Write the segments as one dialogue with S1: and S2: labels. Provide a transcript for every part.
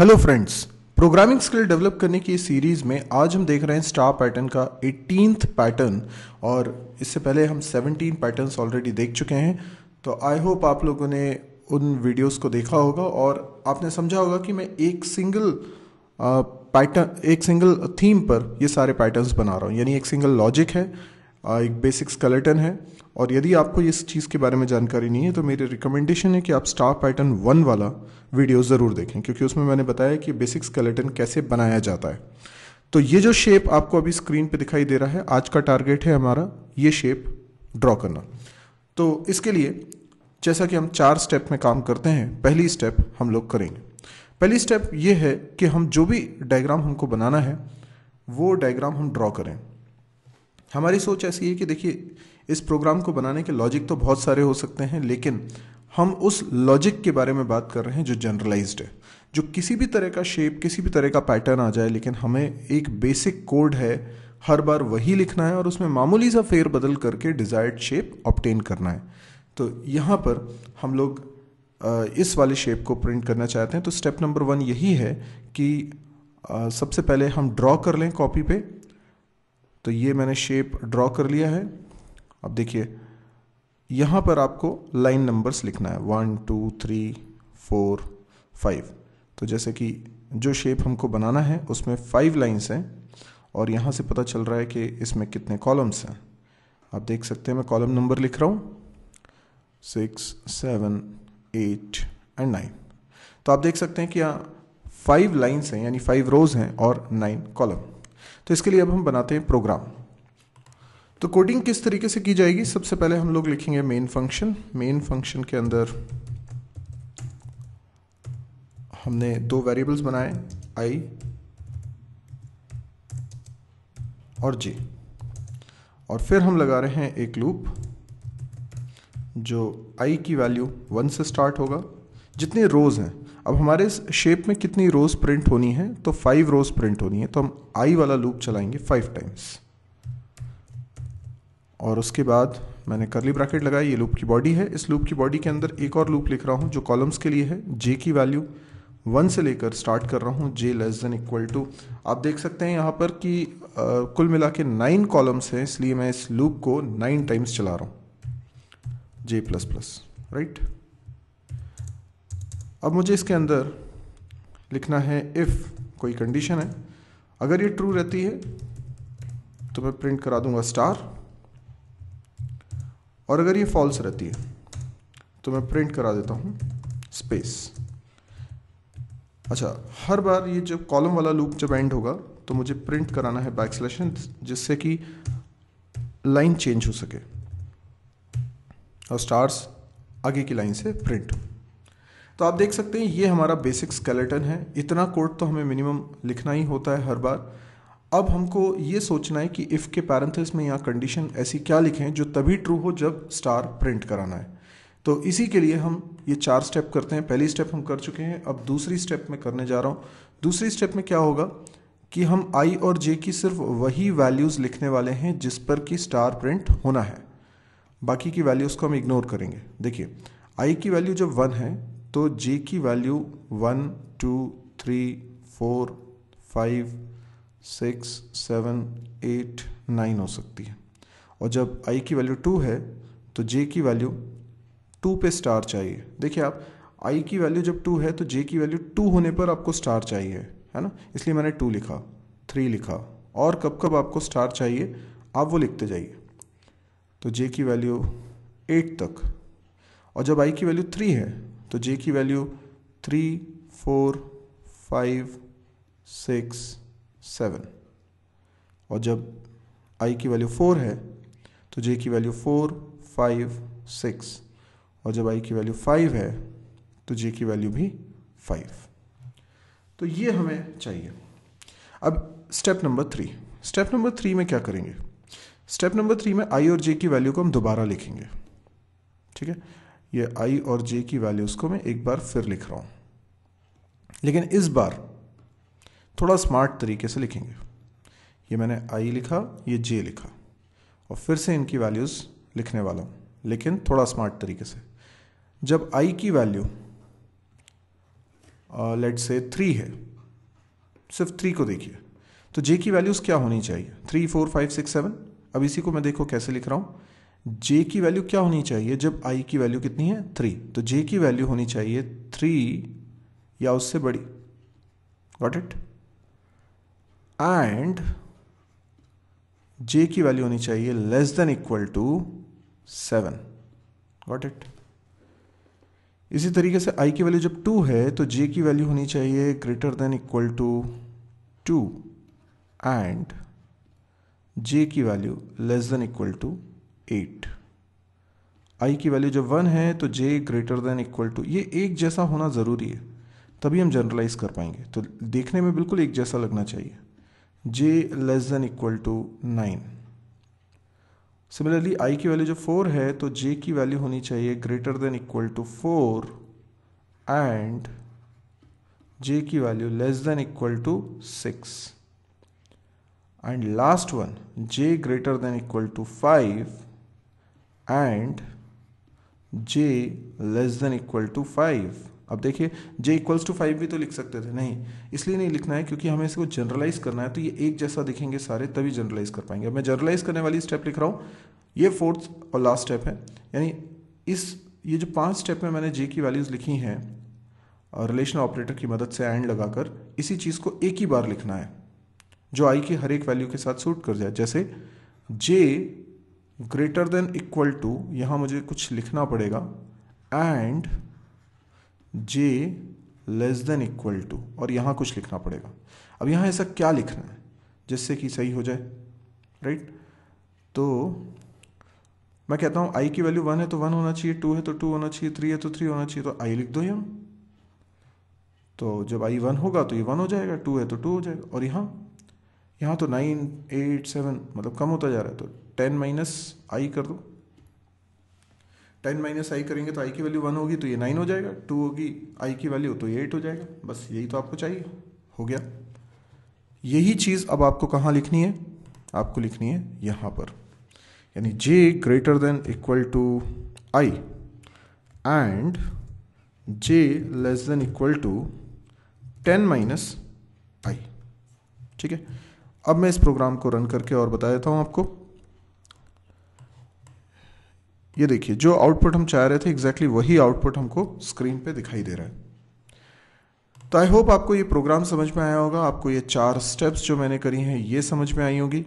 S1: hello friends programming skill develop करने की series में आज हम देख रहे हैं स्टार पैटर्न का एटीन पैटर्न और इससे पहले हम सेवनटीन पैटर्न्स ऑलरेडी देख चुके हैं तो आई होप आप लोगों ने उन वीडियोस को देखा होगा और आपने समझा होगा कि मैं एक सिंगल पैटर्न एक सिंगल थीम पर ये सारे पैटर्न्स बना रहा हूँ यानी एक सिंगल लॉजिक है एक बेसिक स्कलेटन है और यदि आपको इस चीज़ के बारे में जानकारी नहीं है तो मेरी रिकमेंडेशन है कि आप स्टार पैटर्न वन वाला वीडियो ज़रूर देखें क्योंकि उसमें मैंने बताया कि बेसिक स्केलेटन कैसे बनाया जाता है तो ये जो शेप आपको अभी स्क्रीन पे दिखाई दे रहा है आज का टारगेट है हमारा ये शेप ड्रॉ करना तो इसके लिए जैसा कि हम चार स्टेप में काम करते हैं पहली स्टेप हम लोग करेंगे पहली स्टेप ये है कि हम जो भी डायग्राम हमको बनाना है वो डायग्राम हम ड्रॉ करें हमारी सोच ऐसी है कि देखिए इस प्रोग्राम को बनाने के लॉजिक तो बहुत सारे हो सकते हैं लेकिन हम उस लॉजिक के बारे में बात कर रहे हैं जो जनरलाइज्ड है जो किसी भी तरह का शेप किसी भी तरह का पैटर्न आ जाए लेकिन हमें एक बेसिक कोड है हर बार वही लिखना है और उसमें मामूली सा फेर बदल करके डिज़ायर्ड शेप ऑप्टेन करना है तो यहाँ पर हम लोग इस वाले शेप को प्रिंट करना चाहते हैं तो स्टेप नंबर वन यही है कि सबसे पहले हम ड्रॉ कर लें कॉपी पे तो ये मैंने शेप ड्रॉ कर लिया है अब देखिए यहाँ पर आपको लाइन नंबर्स लिखना है one two three four five तो जैसे कि जो शेप हमको बनाना है उसमें फाइव लाइंस हैं और यहाँ से पता चल रहा है कि इसमें कितने कॉलम्स हैं आप देख सकते हैं मैं कॉलम नंबर लिख रहा हूँ six seven eight and nine तो आप देख सकते हैं कि यहाँ फाइव लाइन्स हैं यानी फाइव रोज़ हैं और नाइन कॉलम तो इसके लिए अब हम बनाते हैं प्रोग्राम तो कोडिंग किस तरीके से की जाएगी सबसे पहले हम लोग लिखेंगे मेन फंक्शन मेन फंक्शन के अंदर हमने दो वेरिएबल्स बनाए आई और जे और फिर हम लगा रहे हैं एक लूप जो आई की वैल्यू वन से स्टार्ट होगा जितने रोज़ हैं अब हमारे इस शेप में कितनी रोज़ प्रिंट होनी है तो फाइव रोज़ प्रिंट होनी है तो हम आई वाला लूप चलाएंगे फाइव टाइम्स और उसके बाद मैंने करली ब्रैकेट लगाई ये लूप की बॉडी है इस लूप की बॉडी के अंदर एक और लूप लिख रहा हूँ जो कॉलम्स के लिए है जे की वैल्यू वन से लेकर स्टार्ट कर रहा हूँ J less than equal to आप देख सकते हैं यहाँ पर कि आ, कुल मिला के नाइन कॉलम्स हैं इसलिए मैं इस लूप को नाइन टाइम्स चला रहा हूँ जे प्लस प्लस राइट अब मुझे इसके अंदर लिखना है इफ़ कोई कंडीशन है अगर ये ट्रू रहती है तो मैं प्रिंट करा दूंगा स्टार और अगर ये फॉल्स रहती है तो मैं प्रिंट करा देता हूँ स्पेस अच्छा हर बार ये जब कॉलम वाला लूप जब एंड होगा तो मुझे प्रिंट कराना है बैक स्लेशन जिससे कि लाइन चेंज हो सके और स्टार्स आगे की लाइन से प्रिंट तो आप देख सकते हैं ये हमारा बेसिक स्केलेटन है इतना कोड तो हमें मिनिमम लिखना ही होता है हर बार अब हमको ये सोचना है कि इफ़ के पैरेंथिस में यहाँ कंडीशन ऐसी क्या लिखें जो तभी ट्रू हो जब स्टार प्रिंट कराना है तो इसी के लिए हम ये चार स्टेप करते हैं पहली स्टेप हम कर चुके हैं अब दूसरी स्टेप में करने जा रहा हूँ दूसरी स्टेप में क्या होगा कि हम आई और जे की सिर्फ वही वैल्यूज़ लिखने वाले हैं जिस पर कि स्टार प्रिंट होना है बाकी की वैल्यूज़ को हम इग्नोर करेंगे देखिए आई की वैल्यू जब वन है तो जे की value one two three four five six seven eight nine हो सकती है और जब आई की वैल्यू टू है तो जे की वैल्यू टू पे स्टार चाहिए देखिए आप आई की वैल्यू जब टू है तो जे की वैल्यू टू होने पर आपको स्टार चाहिए है ना इसलिए मैंने टू लिखा थ्री लिखा और कब कब आपको स्टार चाहिए आप वो लिखते जाइए तो जे की वैल्यू एट तक और जब आई की वैल्यू थ्री है तो जे की value three four five six seven और जब आई की वैल्यू फोर है तो जे की वैल्यू फोर फाइव सिक्स और जब आई की वैल्यू फाइव है तो जे की वैल्यू भी फाइव तो ये हमें चाहिए अब step number three step number three में क्या करेंगे स्टेप नंबर थ्री में आई और जे की वैल्यू को हम दोबारा लिखेंगे ठीक है ये आई और जे की वैल्यूज़ को मैं एक बार फिर लिख रहा हूं लेकिन इस बार थोड़ा स्मार्ट तरीके से लिखेंगे ये मैंने आई लिखा ये जे लिखा और फिर से इनकी वैल्यूज़ लिखने वाला हूँ लेकिन थोड़ा स्मार्ट तरीके से जब आई की वैल्यू लेट से थ्री है सिर्फ थ्री को देखिए तो जे की वैल्यूज़ क्या होनी चाहिए three four five six seven अब इसी को मैं देखो कैसे लिख रहा हूँ जे की वैल्यू क्या होनी चाहिए जब आई की वैल्यू कितनी है थ्री तो जे की वैल्यू होनी चाहिए थ्री या उससे बड़ी गॉट इट एंड जे की वैल्यू होनी चाहिए less than equal to seven got it इसी तरीके से आई की वैल्यू जब टू है तो जे की वैल्यू होनी चाहिए greater than equal to two and J की value less than equal to eight I की वैल्यू जब वन है तो J greater than equal to ये एक जैसा होना ज़रूरी है तभी हम जनरलाइज कर पाएंगे तो देखने में बिल्कुल एक जैसा लगना चाहिए J less than equal to nine similarly I की वैल्यू जो फोर है तो जे की वैल्यू होनी चाहिए greater than equal to four and J की value less than equal to six and last one J greater than equal to five and J less than equal to five अब देखिए जे equals to five भी तो लिख सकते थे नहीं इसलिए नहीं लिखना है क्योंकि हमें इसको जनरलाइज करना है तो ये एक जैसा दिखेंगे सारे तभी जनरलाइज कर पाएंगे अब मैं जनरलाइज करने वाली स्टेप लिख रहा हूँ ये फोर्थ और लास्ट स्टेप है यानी इस ये जो पांच स्टेप में मैंने जे की वैल्यूज़ लिखी हैं रिलेशन ऑपरेटर की मदद से एंड लगाकर इसी चीज़ को एक ही बार लिखना है जो आई की हर एक वैल्यू के साथ सूट कर जाए जैसे J greater than equal to यहाँ मुझे कुछ लिखना पड़ेगा and J less than equal to और यहाँ कुछ लिखना पड़ेगा अब यहाँ ऐसा क्या लिखना है जिससे कि सही हो जाए राइट तो मैं कहता हूँ आई की वैल्यू वन है तो वन होना चाहिए टू है तो टू होना चाहिए थ्री है तो थ्री होना चाहिए तो आई लिख दो हम तो जब आई वन होगा तो ये वन हो जाएगा टू है तो टू हो जाएगा और यहाँ यहाँ तो नाइन एट सेवन मतलब कम होता जा रहा है तो टेन माइनस आई कर दो टेन माइनस आई करेंगे तो आई की वैल्यू वन होगी तो ये नाइन हो जाएगा टू होगी आई की वैल्यू तो ये एट हो जाएगा बस यही तो आपको चाहिए हो गया यही चीज़ अब आपको कहाँ लिखनी है आपको लिखनी है यहाँ पर यानी J greater than equal to I and J less than equal to ten minus I ठीक है अब मैं इस प्रोग्राम को रन करके और बता देता हूँ आपको ये देखिए जो आउटपुट हम चाह रहे थे एग्जैक्टली exactly वही आउटपुट हमको स्क्रीन पे दिखाई दे रहा है तो आई होप आपको ये प्रोग्राम समझ में आया होगा आपको ये चार स्टेप्स जो मैंने करी हैं ये समझ में आई होगी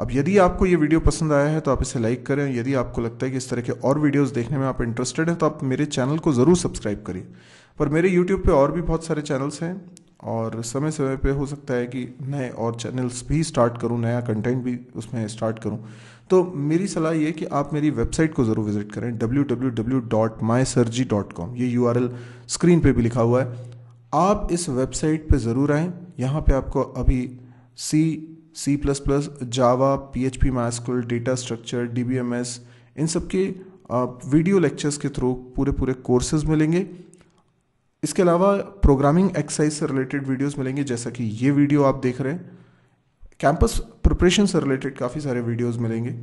S1: अब यदि आपको ये वीडियो पसंद आया है तो आप इसे लाइक करें यदि आपको लगता है कि इस तरह के और वीडियोस देखने में आप इंटरेस्टेड हैं तो आप मेरे चैनल को ज़रूर सब्सक्राइब करिए पर मेरे यूट्यूब पे और भी बहुत सारे चैनल्स हैं और समय समय पे हो सकता है कि नए और चैनल्स भी स्टार्ट करूँ नया कंटेंट भी उसमें स्टार्ट करूँ तो मेरी सलाह ये कि आप मेरी वेबसाइट को ज़रूर विज़िट करें www.mysurgery.com ये यू स्क्रीन पे भी लिखा हुआ है आप इस वेबसाइट पे ज़रूर आएँ यहाँ पे आपको अभी C C plus plus Java P H P data structure D B M S इन सब के वीडियो लेक्चर्स के थ्रू पूरे पूरे कोर्सेज मिलेंगे इसके अलावा प्रोग्रामिंग एक्सरसाइज से रिलेटेड वीडियोस मिलेंगे जैसा कि ये वीडियो आप देख रहे हैं कैंपस प्रिपरेशन से रिलेटेड काफ़ी सारे वीडियोस मिलेंगे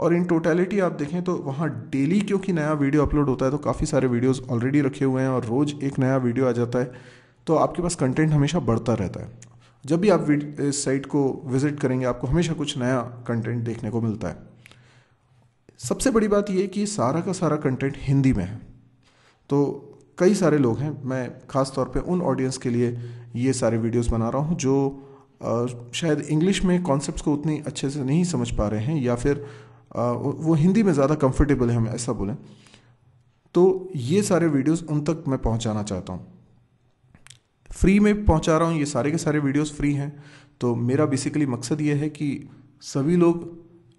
S1: और इन टोटलिटी आप देखें तो वहाँ डेली क्योंकि नया वीडियो अपलोड होता है तो काफ़ी सारे वीडियोस ऑलरेडी रखे हुए हैं और रोज़ एक नया वीडियो आ जाता है तो आपके पास कंटेंट हमेशा बढ़ता रहता है जब भी आप इस साइट को विजिट करेंगे आपको हमेशा कुछ नया कंटेंट देखने को मिलता है सबसे बड़ी बात यह कि सारा का सारा कंटेंट हिंदी में है तो कई सारे लोग हैं मैं ख़ास तौर पे उन ऑडियंस के लिए ये सारे वीडियोस बना रहा हूँ जो आ, शायद इंग्लिश में कॉन्सेप्ट्स को उतनी अच्छे से नहीं समझ पा रहे हैं या फिर आ, वो हिंदी में ज़्यादा कंफर्टेबल है हम ऐसा बोलें तो ये सारे वीडियोस उन तक मैं पहुंचाना चाहता हूँ फ्री में पहुंचा रहा हूँ ये सारे के सारे वीडियोस फ्री हैं तो मेरा बेसिकली मकसद ये है कि सभी लोग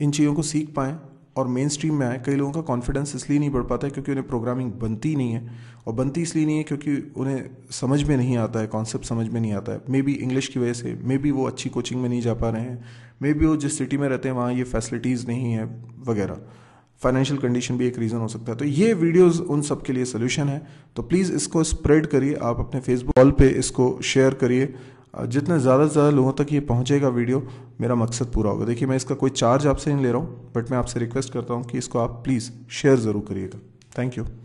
S1: इन चीज़ों को सीख पाएँ और मेन स्ट्रीम में आए कई लोगों का कॉन्फिडेंस इसलिए नहीं बढ़ पाता है क्योंकि उन्हें प्रोग्रामिंग बनती नहीं है और बनती इसलिए नहीं है क्योंकि उन्हें समझ में नहीं आता है कॉन्सेप्ट समझ में नहीं आता है मे बी इंग्लिश की वजह से मे बी वो अच्छी कोचिंग में नहीं जा पा रहे हैं मे बी वो जिस सिटी में रहते हैं वहाँ ये फैसिलिटीज़ नहीं है वगैरह फाइनेंशियल कंडीशन भी एक रीज़न हो सकता है तो ये वीडियोस उन सब के लिए सोल्यूशन है तो प्लीज़ इसको स्प्रेड करिए आप अपने फेसबुक कॉल पे इसको शेयर करिए जितने ज़्यादा से ज़्यादा लोगों तक ये पहुँचेगा वीडियो मेरा मकसद पूरा होगा देखिए मैं इसका कोई चार्ज आपसे नहीं ले रहा हूँ बट मैं आपसे रिक्वेस्ट करता हूँ कि इसको आप प्लीज़ शेयर ज़रूर करिएगा थैंक यू